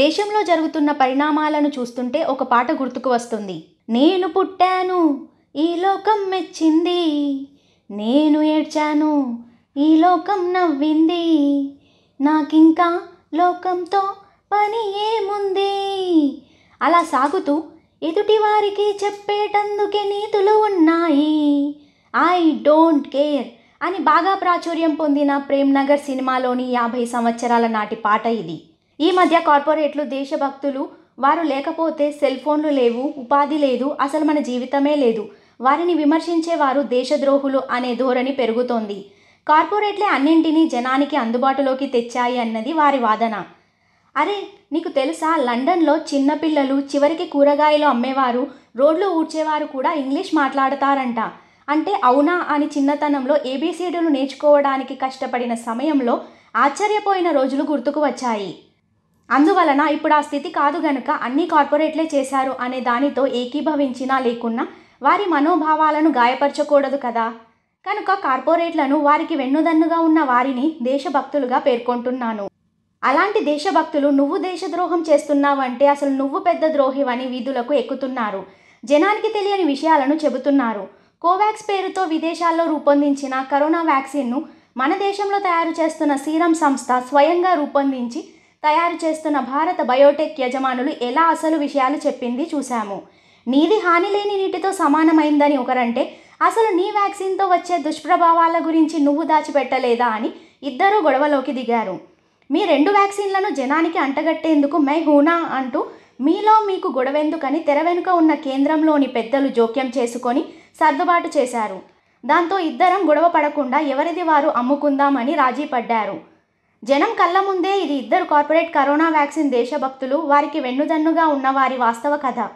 దేశంలో జరుగుతున్న పరిణామాలను చూస్తుంటే ఒక పాట గుర్తుకు వస్తుంది నేను పుట్టాను ఈ లోకం మెచ్చింది నేను ఏడ్చాను ఈ లోకం నవ్వింది నాకింకా లోకంతో పని ఏముంది అలా సాగుతూ ఎదుటి వారికి చెప్పేటందుకే నీతులు ఉన్నాయి ఐ డోంట్ కేర్ అని బాగా ప్రాచుర్యం పొందిన ప్రేమ్ నగర్ సినిమాలోని యాభై సంవత్సరాల నాటి పాట ఇది ఈ మధ్య కార్పొరేట్లు దేశభక్తులు వారు లేకపోతే సెల్ ఫోన్లు లేవు ఉపాధి లేదు అసలు మన జీవితమే లేదు వారిని విమర్శించేవారు దేశద్రోహులు అనే ధోరణి పెరుగుతోంది కార్పొరేట్లే అన్నింటినీ జనానికి అందుబాటులోకి తెచ్చాయి అన్నది వారి వాదన అరే నీకు తెలుసా లండన్లో చిన్నపిల్లలు చివరికి కూరగాయలు అమ్మేవారు రోడ్లు ఊడ్చేవారు కూడా ఇంగ్లీష్ మాట్లాడతారంట అంటే అవునా అని చిన్నతనంలో ఏబీసీడీలు నేర్చుకోవడానికి కష్టపడిన సమయంలో ఆశ్చర్యపోయిన రోజులు గుర్తుకు వచ్చాయి అందువలన ఇప్పుడు ఆ స్థితి కాదు గనుక అన్ని కార్పొరేట్లే చేశారు అనే దానితో ఏకీభవించినా లేకున్నా వారి మనోభావాలను గాయపరచకూడదు కదా కనుక కార్పొరేట్లను వారికి వెన్నుదన్నుగా ఉన్న వారిని దేశభక్తులుగా పేర్కొంటున్నాను అలాంటి దేశభక్తులు నువ్వు దేశద్రోహం చేస్తున్నావంటే అసలు నువ్వు పెద్ద ద్రోహివని వీధులకు ఎక్కుతున్నారు జనానికి తెలియని విషయాలను చెబుతున్నారు కోవాక్స్ పేరుతో విదేశాల్లో రూపొందించిన కరోనా వ్యాక్సిన్ను మన దేశంలో తయారు చేస్తున్న సీరం సంస్థ స్వయంగా రూపొందించి తయారు చేస్తున్న భారత బయోటెక్ యజమానులు ఎలా అసలు విషయాలు చెప్పింది చూశాము నీది హాని లేని నీటితో సమానమైందని ఒకరంటే అసలు నీ వ్యాక్సిన్తో వచ్చే దుష్ప్రభావాల గురించి నువ్వు దాచిపెట్టలేదా అని ఇద్దరూ గొడవలోకి దిగారు మీ రెండు వ్యాక్సిన్లను జనానికి అంటగట్టేందుకు మై హూనా అంటూ మీలో మీకు గొడవెందుకని తెర వెనుక ఉన్న కేంద్రంలోని పెద్దలు జోక్యం చేసుకొని సర్దుబాటు చేశారు దాంతో ఇద్దరం గొడవ పడకుండా ఎవరిది వారు అమ్ముకుందామని రాజీ పడ్డారు జనం కళ్ళ ముందే ఇది ఇద్దరు కార్పొరేట్ కరోనా వ్యాక్సిన్ దేశభక్తులు వారికి వెన్నుదన్నుగా ఉన్న వారి వాస్తవ కథ